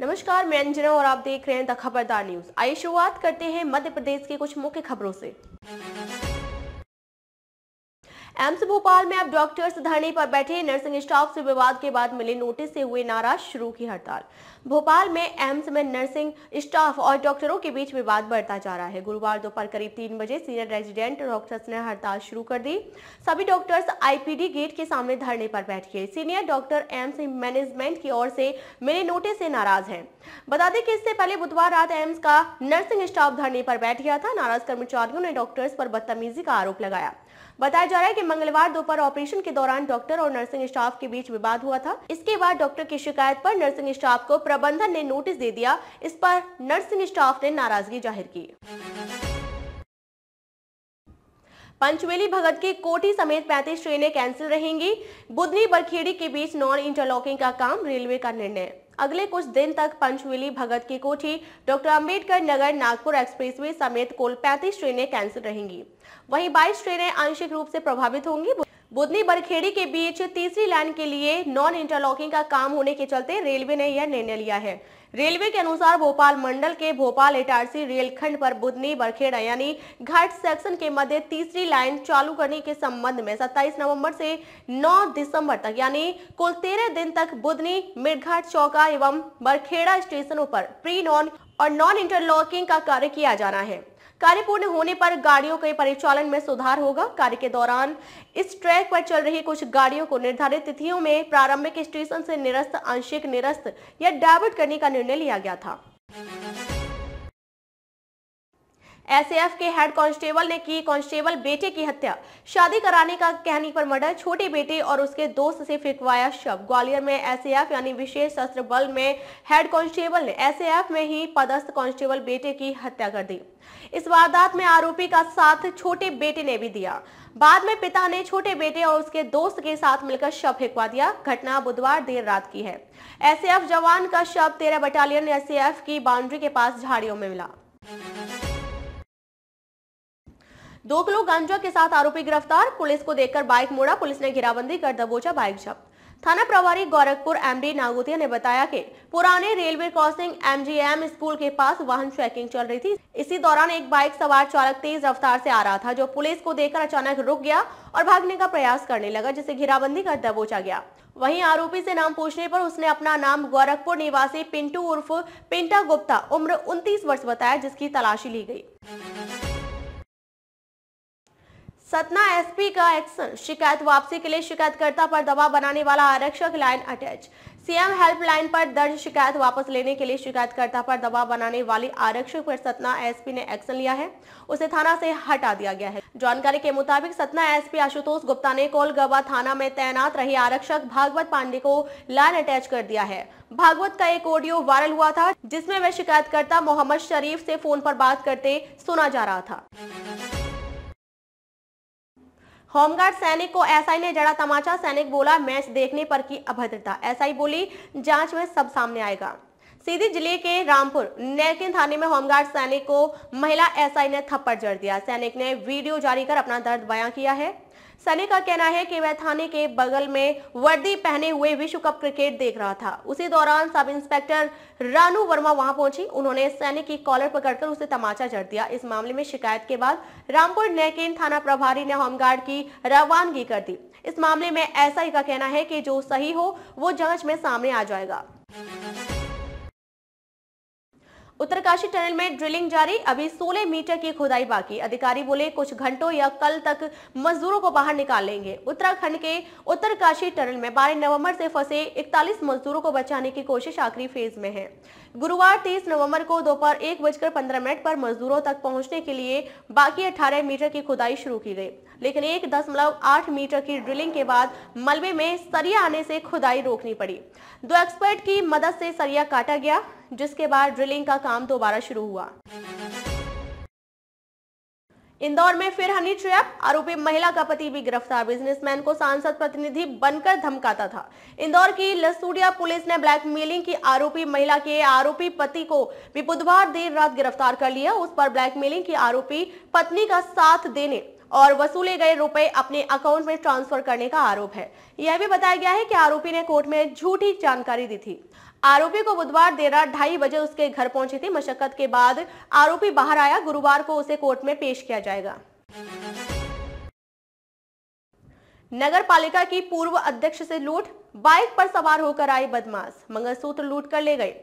नमस्कार मैं अंजना और आप देख रहे हैं द खबरदार न्यूज आइए शुरुआत करते हैं मध्य प्रदेश के कुछ मुख्य खबरों से एम्स भोपाल में अब डॉक्टर्स धरने पर बैठे नर्सिंग स्टाफ से विवाद के बाद मिले नोटिस से हुए नाराज शुरू की हड़ताल भोपाल में एम्स में नर्सिंग स्टाफ और डॉक्टरों के बीच विवाद बढ़ता जा रहा है गुरुवार दोपहर करीब तीन बजे सीनियर रेजिडेंट डॉक्टर्स ने हड़ताल शुरू कर दी सभी डॉक्टर्स आईपीडी गेट के सामने धरने पर बैठ गए सीनियर डॉक्टर एम्स मैनेजमेंट की ओर से मिले नोटिस से नाराज है बता दें कि इससे पहले बुधवार रात एम्स का नर्सिंग स्टाफ धरने पर बैठ गया था नाराज कर्मचारियों ने डॉक्टर्स पर बदतमीजी का आरोप लगाया बताया जा रहा है कि मंगलवार दोपहर ऑपरेशन के दौरान डॉक्टर और नर्सिंग स्टाफ के बीच विवाद हुआ था इसके बाद डॉक्टर की शिकायत पर नर्सिंग स्टाफ को प्रबंधन ने नोटिस दे दिया इस पर नर्सिंग स्टाफ ने नाराजगी जाहिर की पंचवेली भगत के कोटी समेत 35 ट्रेनें कैंसिल रहेंगी बुधनी बरखेड़ी के बीच नॉन इंटरलॉकिंग का काम रेलवे का निर्णय अगले कुछ दिन तक पंचवेली भगत की कोठी डॉक्टर अम्बेडकर नगर नागपुर एक्सप्रेसवे समेत कुल पैंतीस ट्रेनें कैंसिल रहेंगी वहीं बाईस ट्रेनें आंशिक रूप से प्रभावित होंगी बुधनी बरखेड़ी के बीच तीसरी लाइन के लिए नॉन इंटरलॉकिंग का काम होने के चलते रेलवे ने यह निर्णय लिया है रेलवे के अनुसार भोपाल मंडल के भोपाल इटारसी रेलखंड पर बुधनी बरखेड़ा यानी घाट सेक्शन के मध्य तीसरी लाइन चालू करने के संबंध में 27 नवंबर से 9 दिसंबर तक यानी कुल 13 दिन तक बुधनी मिर्घाट चौका एवं बरखेड़ा स्टेशनों पर प्री नॉन और नॉन इंटरलॉकिंग का कार्य किया जाना है कार्य पूर्ण होने पर गाड़ियों के परिचालन में सुधार होगा कार्य के दौरान इस ट्रैक पर चल रही कुछ गाड़ियों को निर्धारित तिथियों में प्रारंभिक स्टेशन से निरस्त आंशिक निरस्त या डायवर्ट करने का निर्णय लिया गया था एसएएफ के हेड कांस्टेबल ने की कांस्टेबल बेटे की हत्या शादी कराने का कहने पर मर्डर छोटे बेटे और उसके दोस्त से फेंकवाया शव ग्वालियर में एसएएफ यानी विशेष शस्त्र बल में हेड कांस्टेबल ने एसएएफ में ही पदस्थ कांस्टेबल बेटे की हत्या कर दी इस वारदात में आरोपी का साथ छोटे बेटे ने भी दिया बाद में पिता ने छोटे बेटे और उसके दोस्त के साथ मिलकर शव फेंकवा दिया घटना बुधवार देर रात की है एसएएफ जवान का शव तेरह बटालियन एसएएफ की बाउंड्री के पास झाड़ियों में मिला दो किलो गांजा के साथ आरोपी गिरफ्तार पुलिस को देखकर बाइक मोड़ा पुलिस ने घेराबंदी कर दबोचा बाइक जब्त थाना प्रभारी गोरखपुर एमडी नागोतिया ने बताया कि पुराने रेलवे क्रॉसिंग एमजीएम स्कूल के पास वाहन चेकिंग चल रही थी इसी दौरान एक बाइक सवार चालक तेज रफ्तार से आ रहा था जो पुलिस को देखकर अचानक रुक गया और भागने का प्रयास करने लगा जिसे घेराबंदी कर दबोचा गया वहीं आरोपी से नाम पूछने पर उसने अपना नाम गोरखपुर निवासी पिंटू उर्फ पिंटा गुप्ता उम्र उन्तीस वर्ष बताया जिसकी तलाशी ली गयी सतना एसपी का एक्शन शिकायत वापसी के लिए शिकायतकर्ता पर दबाव बनाने वाला आरक्षक लाइन अटैच सीएम हेल्पलाइन पर दर्ज शिकायत वापस लेने के लिए शिकायतकर्ता पर दबाव बनाने वाली आरक्षक पर सतना एसपी ने एक्शन लिया है उसे थाना से हटा दिया गया है जानकारी के मुताबिक सतना एसपी आशुतोष गुप्ता ने कोलगवा थाना में तैनात रही आरक्षक भागवत पांडे को लाइन अटैच कर दिया है भागवत का एक ऑडियो वायरल हुआ था जिसमे वह शिकायतकर्ता मोहम्मद शरीफ से फोन पर बात करते सुना जा रहा था होमगार्ड सैनिक को एसआई ने जड़ा तमाचा सैनिक बोला मैच देखने पर की अभद्रता एसआई बोली जांच में सब सामने आएगा सीधी जिले के रामपुर नैकिन थाने में होमगार्ड सैनिक को महिला एसआई ने थप्पड़ जड़ दिया सैनिक ने वीडियो जारी कर अपना दर्द बयां किया है सनी का कहना है कि वह थाने के बगल में वर्दी पहने हुए विश्व कप क्रिकेट देख रहा था उसी दौरान सब इंस्पेक्टर रानू वर्मा वहां पहुंची उन्होंने सैनिक की कॉलर पकड़कर उसे तमाचा जड़ दिया इस मामले में शिकायत के बाद रामपुर नैकेन थाना प्रभारी ने होमगार्ड की रवानगी कर दी इस मामले में ही का कहना है की जो सही हो वो जांच में सामने आ जाएगा उत्तरकाशी टनल में ड्रिलिंग जारी अभी 16 मीटर की खुदाई बाकी अधिकारी बोले कुछ घंटों या कल तक मजदूरों को बाहर निकाल लेंगे उत्तराखंड के उत्तरकाशी टनल में 12 नवंबर से फंसे 41 मजदूरों को बचाने की कोशिश आखिरी फेज में है गुरुवार 30 नवंबर को दोपहर एक बजकर पंद्रह मिनट पर मजदूरों तक पहुंचने के लिए बाकी अठारह मीटर की खुदाई शुरू की गई लेकिन एक दशमलव आठ मीटर की ड्रिलिंग के बाद मलबे में सरिया आने से खुदाई रोकनी पड़ी दो एक्सपर्ट की मदद से सरिया काटा गया जिसके बाद ड्रिलिंग का काम दोबारा शुरू हुआ इंदौर में फिर हनी ट्रैप आरोपी महिला का पति भी गिरफ्तार बिजनेसमैन को सांसद प्रतिनिधि बनकर धमकाता था इंदौर की लसूडिया पुलिस ने ब्लैकमेलिंग की आरोपी महिला के आरोपी पति को भी बुधवार देर रात गिरफ्तार कर लिया उस पर ब्लैकमेलिंग की आरोपी पत्नी का साथ देने और वसूले गए रुपए अपने अकाउंट में ट्रांसफर करने का आरोप है यह भी बताया गया है कि आरोपी ने कोर्ट में झूठी जानकारी दी थी आरोपी को बुधवार देर रात ढाई बजे उसके घर पहुंची थी मशक्कत के बाद आरोपी बाहर आया गुरुवार को उसे कोर्ट में पेश किया जाएगा नगर पालिका की पूर्व अध्यक्ष से लूट बाइक पर सवार होकर आए बदमाश मंगलसूत्र लूट कर ले गए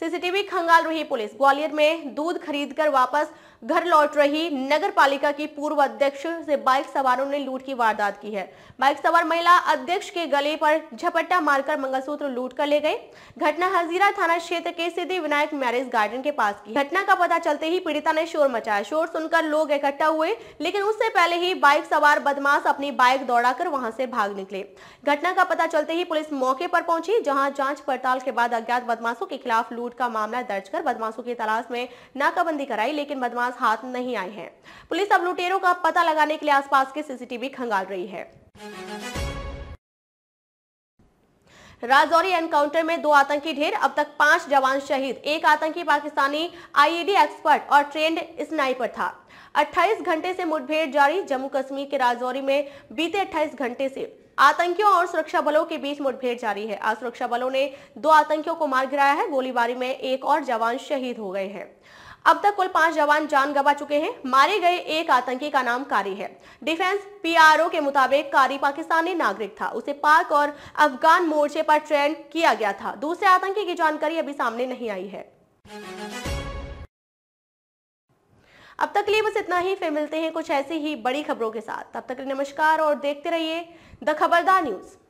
सीसीटीवी खंगाल रही पुलिस ग्वालियर में दूध खरीदकर वापस घर लौट रही नगर पालिका की पूर्व अध्यक्ष से बाइक सवारों ने लूट की वारदात की है बाइक सवार महिला अध्यक्ष के गले पर झपट्टा मारकर मंगलसूत्र लूट कर ले गए घटना हजीरा थाना क्षेत्र के सिद्धि विनायक मैरिज गार्डन के पास की घटना का पता चलते ही पीड़िता ने शोर मचाया शोर सुनकर लोग इकट्ठा हुए लेकिन उससे पहले ही बाइक सवार बदमाश अपनी बाइक दौड़ा कर वहां से भाग निकले घटना का पता चलते ही पुलिस मौके पर पहुंची जहां जांच पड़ताल के बाद अज्ञात बदमाशों के खिलाफ लूट का मामला दर्ज कर बदमाशों की तलाश में नाकाबंदी कराई लेकिन बदमाश पास हाथ नहीं आए हैं पुलिस अब लुटेरों का पता लगाने के लिए आसपास के सीसीटीवी खंगाल रही है राजौरी एनकाउंटर में दो आतंकी ढेर अब तक पांच जवान शहीद एक आतंकी पाकिस्तानी आईईडी e एक्सपर्ट और ट्रेंड स्नाइपर था 28 घंटे से मुठभेड़ जारी जम्मू कश्मीर के राजौरी में बीते 28 घंटे से आतंकियों और सुरक्षा बलों के बीच मुठभेड़ जारी है आज सुरक्षा बलों ने दो आतंकियों को मार गिराया है गोलीबारी में एक और जवान शहीद हो गए हैं अब तक कुल पांच जवान जान गंवा चुके हैं मारे गए एक आतंकी का नाम कारी है डिफेंस पीआरओ के मुताबिक कारी पाकिस्तानी नागरिक था उसे पाक और अफगान मोर्चे पर ट्रेन किया गया था दूसरे आतंकी की जानकारी अभी सामने नहीं आई है अब तक लिए बस इतना ही फिर मिलते हैं कुछ ऐसी ही बड़ी खबरों के साथ तब तक नमस्कार और देखते रहिए द खबरदार न्यूज़